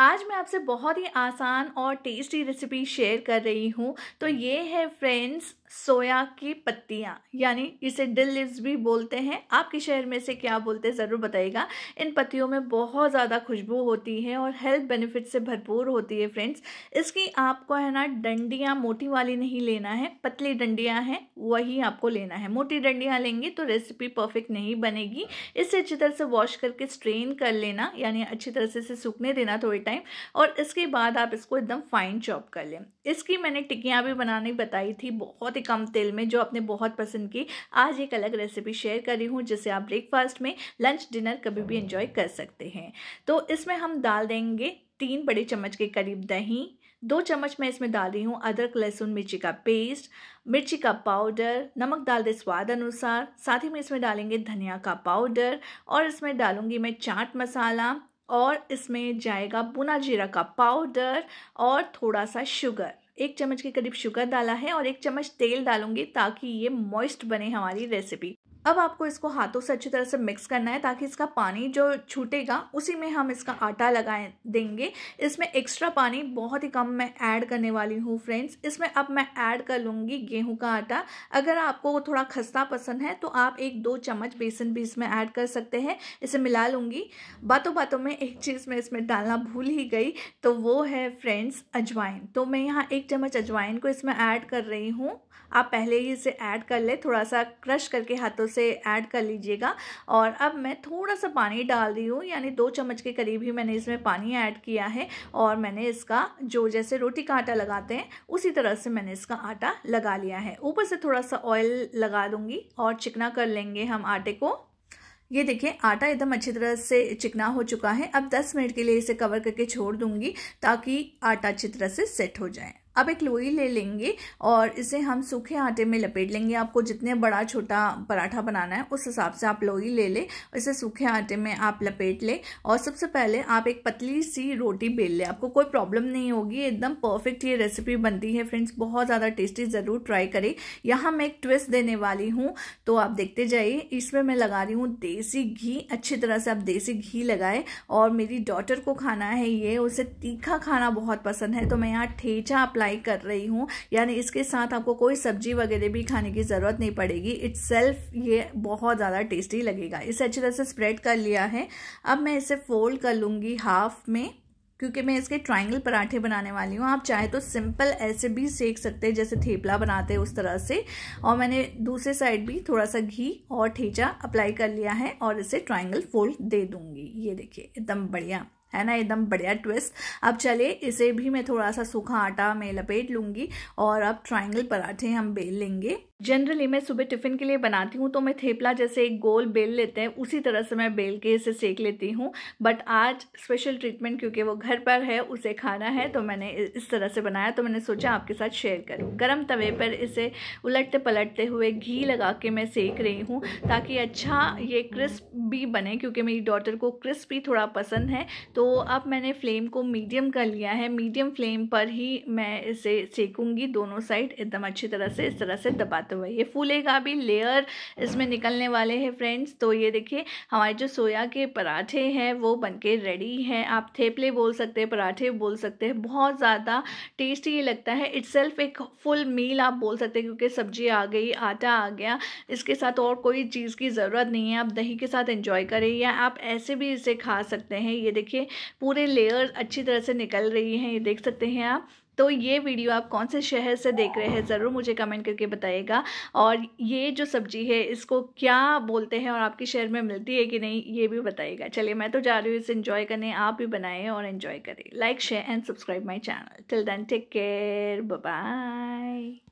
आज मैं आपसे बहुत ही आसान और टेस्टी रेसिपी शेयर कर रही हूँ तो ये है फ्रेंड्स सोया की पत्तियाँ यानी इसे डिल लिव्स भी बोलते हैं आपके शहर में से क्या बोलते हैं ज़रूर बताइएगा इन पत्तियों में बहुत ज़्यादा खुशबू होती है और हेल्थ बेनिफिट से भरपूर होती है फ्रेंड्स इसकी आपको है ना डंडियाँ मोटी वाली नहीं लेना है पतली डंडियाँ हैं वही आपको लेना है मोटी डंडियाँ लेंगे तो रेसिपी परफेक्ट नहीं बनेगी इसे अच्छी तरह से वॉश करके स्ट्रेन कर लेना यानी अच्छी तरह से इसे सूखने देना थोड़े टाइम और इसके बाद आप इसको एकदम फाइन चॉप कर लें इसकी मैंने टिक्कियाँ भी बनानी बताई थी बहुत ही कम तेल में जो आपने बहुत पसंद की आज एक अलग रेसिपी शेयर कर रही हूँ जिसे आप ब्रेकफास्ट में लंच डिनर कभी भी इंजॉय कर सकते हैं तो इसमें हम डाल देंगे तीन बड़े चम्मच के करीब दही दो चम्मच मैं इसमें डाल रही हूँ अदरक लहसुन मिर्ची का पेस्ट मिर्ची का पाउडर नमक डाल दे स्वाद अनुसार साथ ही में इसमें डालेंगे धनिया का पाउडर और इसमें डालूंगी मैं चाट मसाला और इसमें जाएगा बुना जीरा का पाउडर और थोड़ा सा शुगर एक चम्मच के करीब शुगर डाला है और एक चम्मच तेल डालूंगी ताकि ये मॉइस्ट बने हमारी रेसिपी अब आपको इसको हाथों से अच्छी तरह से मिक्स करना है ताकि इसका पानी जो छूटेगा उसी में हम इसका आटा लगाए देंगे इसमें एक्स्ट्रा पानी बहुत ही कम मैं ऐड करने वाली हूँ फ्रेंड्स इसमें अब मैं ऐड कर लूँगी गेहूं का आटा अगर आपको थोड़ा खस्ता पसंद है तो आप एक दो चम्मच बेसन भी इसमें ऐड कर सकते हैं इसे मिला लूँगी बातों बातों में एक चीज़ मैं इसमें डालना भूल ही गई तो वो है फ्रेंड्स अजवाइन तो मैं यहाँ एक चम्मच अजवाइन को इसमें ऐड कर रही हूँ आप पहले ही इसे ऐड कर ले थोड़ा सा क्रश करके हाथों से ऐड कर लीजिएगा और अब मैं थोड़ा सा पानी डाल रही हूँ यानी दो चम्मच के करीब ही मैंने इसमें पानी ऐड किया है और मैंने इसका जो जैसे रोटी का आटा लगाते हैं उसी तरह से मैंने इसका आटा लगा लिया है ऊपर से थोड़ा सा ऑयल लगा दूंगी और चिकना कर लेंगे हम आटे को ये देखिए आटा एकदम अच्छी तरह से चिकना हो चुका है अब 10 मिनट के लिए इसे कवर करके छोड़ दूंगी ताकि आटा अच्छी तरह से सेट हो जाए अब एक लोई ले लेंगे और इसे हम सूखे आटे में लपेट लेंगे आपको जितने बड़ा छोटा पराठा बनाना है उस हिसाब से आप लोई ले ले इसे सूखे आटे में आप लपेट ले और सबसे पहले आप एक पतली सी रोटी बेल ले आपको कोई प्रॉब्लम नहीं होगी एकदम परफेक्ट ये रेसिपी बनती है फ्रेंड्स बहुत ज़्यादा टेस्टी ज़रूर ट्राई करें यहाँ मैं एक ट्विस्ट देने वाली हूँ तो आप देखते जाइए इसमें मैं लगा रही हूँ देसी घी अच्छी तरह से आप देसी घी लगाए और मेरी डॉटर को खाना है ये उसे तीखा खाना बहुत पसंद है तो मैं यहाँ ठेचा आप अप्लाई कर रही हूँ यानी इसके साथ आपको कोई सब्जी वगैरह भी खाने की ज़रूरत नहीं पड़ेगी इट्स सेल्फ ये बहुत ज़्यादा टेस्टी लगेगा इसे अच्छी तरह से स्प्रेड कर लिया है अब मैं इसे फोल्ड कर लूँगी हाफ में क्योंकि मैं इसके ट्रायंगल पराठे बनाने वाली हूँ आप चाहे तो सिंपल ऐसे भी सेक सकते हैं जैसे थेपला बनाते हैं उस तरह से और मैंने दूसरे साइड भी थोड़ा सा घी और ठेचा अप्लाई कर लिया है और इसे ट्रायंगल फोल्ड दे दूँगी ये देखिए एकदम बढ़िया है ना एकदम बढ़िया ट्विस्ट अब चले इसे भी मैं थोड़ा सा सूखा आटा में लपेट लूँगी और अब ट्राइंगल पराठे हम बेल लेंगे जनरली मैं सुबह टिफ़िन के लिए बनाती हूँ तो मैं थेपला जैसे एक गोल बेल लेते हैं उसी तरह से मैं बेल के इसे सेक लेती हूँ बट आज स्पेशल ट्रीटमेंट क्योंकि वो घर पर है उसे खाना है तो मैंने इस तरह से बनाया तो मैंने सोचा आपके साथ शेयर करूँ गर्म तवे पर इसे उलटते पलटते हुए घी लगा के मैं सेक रही हूँ ताकि अच्छा ये क्रिस्प भी बने क्योंकि मेरी डॉटर को क्रिस्प ही थोड़ा पसंद है तो अब मैंने फ्लेम को मीडियम कर लिया है मीडियम फ्लेम पर ही मैं इसे सेकूँगी दोनों साइड एकदम अच्छी तरह से इस तरह से दबाती तो वही ये फूले का भी लेयर इसमें निकलने वाले हैं फ्रेंड्स तो ये देखिए हमारे जो सोया के पराठे हैं वो बनके रेडी हैं आप थेपले बोल सकते हैं पराठे बोल सकते हैं बहुत ज़्यादा टेस्टी ये लगता है इट्स एक फुल मील आप बोल सकते हैं क्योंकि सब्जी आ गई आटा आ गया इसके साथ और कोई चीज़ की ज़रूरत नहीं है आप दही के साथ इंजॉय करें या आप ऐसे भी इसे खा सकते हैं ये देखिए पूरे लेयर अच्छी तरह से निकल रही हैं ये देख सकते हैं आप तो ये वीडियो आप कौन से शहर से देख रहे हैं ज़रूर मुझे कमेंट करके बताइएगा और ये जो सब्जी है इसको क्या बोलते हैं और आपके शहर में मिलती है कि नहीं ये भी बताइएगा चलिए मैं तो जा रही हूँ इसे इन्जॉय करने आप भी बनाएं और इन्जॉय करें like share and subscribe my channel till then take care bye